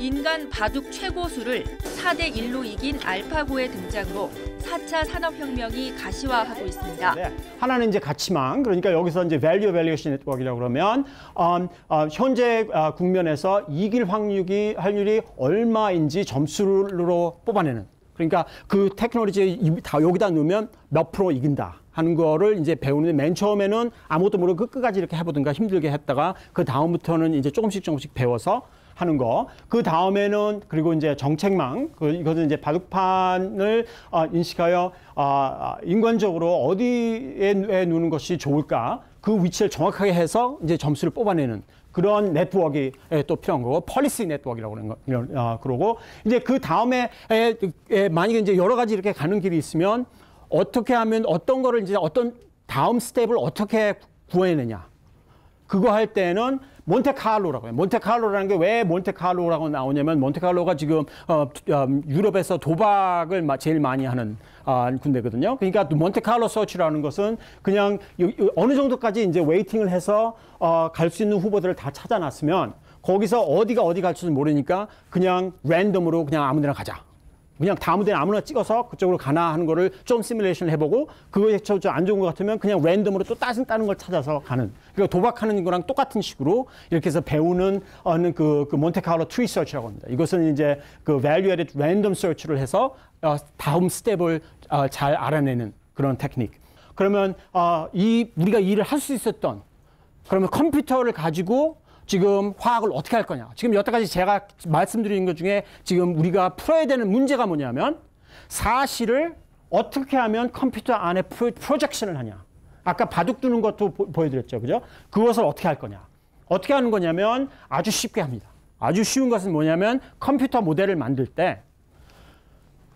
인간 바둑 최고수를 4대 1로 이긴 알파고의 등장으로 4차 산업혁명이 가시화하고 있습니다. 네, 하나는 이제 가치망, 그러니까 여기서 이제 밸류 밸류에이션 네트워이라고 그러면 음, 어, 현재 어, 국면에서 이길 확률이, 확률이 얼마인지 점수로 뽑아내는 그러니까 그 테크놀로지 다 여기다 넣으면 몇 프로 이긴다 하는 거를 이제 배우는데 맨 처음에는 아무것도 모르고 끝까지 이렇게 해보든가 힘들게 했다가 그 다음부터는 이제 조금씩 조금씩 배워서 하는 거. 그 다음에는 그리고 이제 정책망. 그 이것은 이제 바둑판을 어, 인식하여 어, 어 인관적으로 어디에 누는 것이 좋을까? 그 위치를 정확하게 해서 이제 점수를 뽑아내는 그런 네트워크에또 필요한 거고 폴리시 네트워크라고 그러는 거 아, 그러고 이제 그 다음에 에, 에, 만약에 이제 여러 가지 이렇게 가는 길이 있으면 어떻게 하면 어떤 거를 이제 어떤 다음 스텝을 어떻게 구해내냐 그거 할 때는 몬테카를로라고 해요. 몬테카를로라는 게 왜 몬테카를로라고 나오냐면 몬테카를로가 지금 어, 어 음, 유럽에서 도박을 제일 많이 하는 아, 군대거든요. 그러니까 몬테카를로 서치라는 것은 그냥 어느 정도까지 이제 웨이팅을 해서 어, 갈 수 있는 후보들을 다 찾아놨으면 거기서 어디가 어디 갈지는 모르니까 그냥 랜덤으로 그냥 아무데나 가자. 그냥 다음 무대는 아무나 찍어서 그쪽으로 가나 하는 거를 좀 시뮬레이션을 해보고 그거에 저안 좋은 것 같으면 그냥 랜덤으로 또 다른 다른 걸 찾아서 가는 그러니까 도박하는 거랑 똑같은 식으로 이렇게 해서 배우는 어는 그, 그 몬테카르로 트리 서치라고 합니다. 이것은 이제 그 value added random search를 해서 어, 다음 스텝을 어, 잘 알아내는 그런 테크닉. 그러면 어, 이 우리가 일을 할 수 있었던 그러면 컴퓨터를 가지고 지금 화학을 어떻게 할 거냐. 지금 여태까지 제가 말씀드린 것 중에 지금 우리가 풀어야 되는 문제가 뭐냐면 사실을 어떻게 하면 컴퓨터 안에 프로, 젝션을 하냐. 아까 바둑 두는 것도 보, 여드렸죠 그죠? 그것을 어떻게 할 거냐. 어떻게 하는 거냐면 아주 쉽게 합니다. 아주 쉬운 것은 뭐냐면 컴퓨터 모델을 만들 때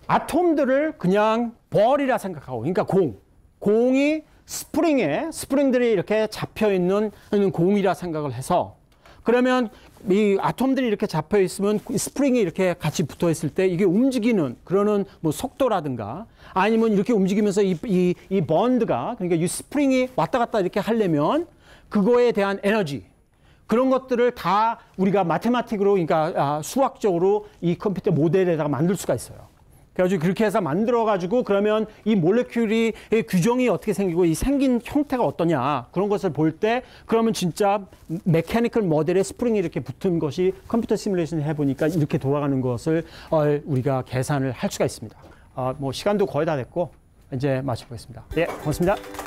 아톰들을 그냥 벌이라 생각하고 그러니까 공. 공이 스프링에 스프링들이 이렇게 잡혀 있는 공이라 생각을 해서 그러면 이 아톰들이 이렇게 잡혀 있으면 스프링이 이렇게 같이 붙어 있을 때 이게 움직이는 그러는 뭐 속도라든가 아니면 이렇게 움직이면서 이, 이, 이 번드가 그러니까 이 스프링이 왔다 갔다 이렇게 하려면 그거에 대한 에너지 그런 것들을 다 우리가 마테마틱으로 그러니까 아, 수학적으로 이 컴퓨터 모델에다가 만들 수가 있어요. 그래가지고 그렇게 해서 만들어가지고 그러면 이 몰레큘이 규정이 어떻게 생기고 이 생긴 형태가 어떠냐 그런 것을 볼 때 그러면 진짜 메카니컬 모델에 스프링이 이렇게 붙은 것이 컴퓨터 시뮬레이션 해보니까 이렇게 돌아가는 것을 어, 우리가 계산을 할 수가 있습니다. 아, 뭐 시간도 거의 다 됐고 이제 마쳐보겠습니다. 예, 고맙습니다.